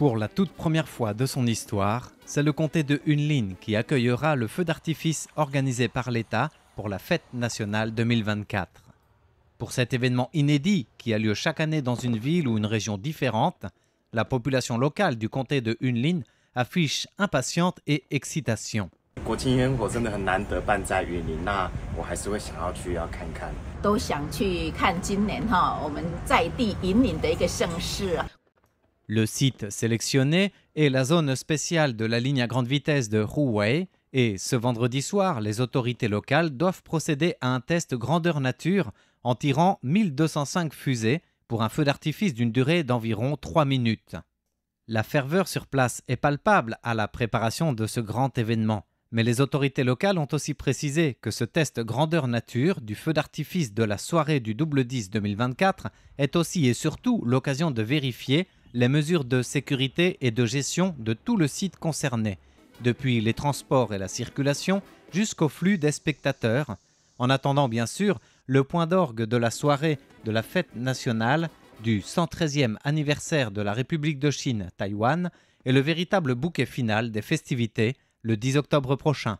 Pour la toute première fois de son histoire, c'est le comté de Hunlin qui accueillera le feu d'artifice organisé par l'État pour la fête nationale 2024. Pour cet événement inédit qui a lieu chaque année dans une ville ou une région différente, la population locale du comté de Hunlin affiche impatience et excitation. Le site sélectionné est la zone spéciale de la ligne à grande vitesse de Huawei et ce vendredi soir, les autorités locales doivent procéder à un test grandeur nature en tirant 1205 fusées pour un feu d'artifice d'une durée d'environ 3 minutes. La ferveur sur place est palpable à la préparation de ce grand événement, mais les autorités locales ont aussi précisé que ce test grandeur nature du feu d'artifice de la soirée du double 10 2024 est aussi et surtout l'occasion de vérifier les mesures de sécurité et de gestion de tout le site concerné, depuis les transports et la circulation jusqu'au flux des spectateurs, en attendant bien sûr le point d'orgue de la soirée de la fête nationale du 113e anniversaire de la République de Chine, Taïwan, et le véritable bouquet final des festivités le 10 octobre prochain.